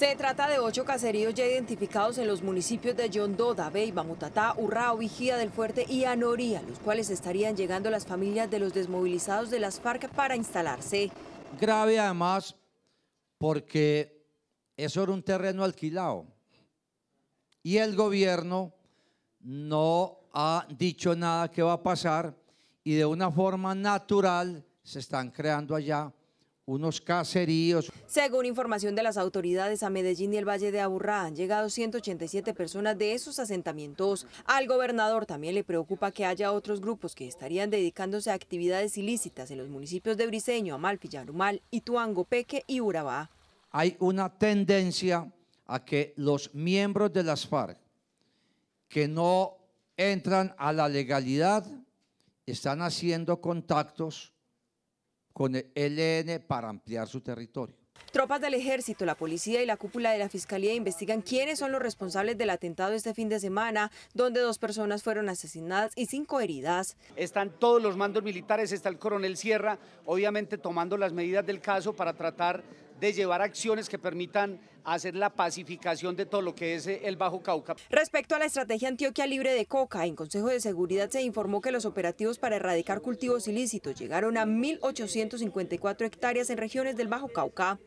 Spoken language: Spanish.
Se trata de ocho caseríos ya identificados en los municipios de Yondó, Beiba, Mutatá, Urrao, Vigía del Fuerte y Anoría, los cuales estarían llegando las familias de los desmovilizados de las FARC para instalarse. Grave además porque eso era un terreno alquilado y el gobierno no ha dicho nada que va a pasar y de una forma natural se están creando allá unos caseríos. Según información de las autoridades, a Medellín y el Valle de Aburrá han llegado 187 personas de esos asentamientos. Al gobernador también le preocupa que haya otros grupos que estarían dedicándose a actividades ilícitas en los municipios de Briceño, Amalfi, Yarumal, Ituango, Peque y Urabá. Hay una tendencia a que los miembros de las FARC que no entran a la legalidad están haciendo contactos con el ELN para ampliar su territorio. Tropas del ejército, la policía y la cúpula de la fiscalía investigan quiénes son los responsables del atentado este fin de semana, donde dos personas fueron asesinadas y cinco heridas. Están todos los mandos militares, está el coronel Sierra, obviamente tomando las medidas del caso para tratar de llevar acciones que permitan hacer la pacificación de todo lo que es eh, el Bajo Cauca. Respecto a la estrategia Antioquia Libre de Coca, en Consejo de Seguridad se informó que los operativos para erradicar cultivos ilícitos llegaron a 1.854 hectáreas en regiones del Bajo Cauca.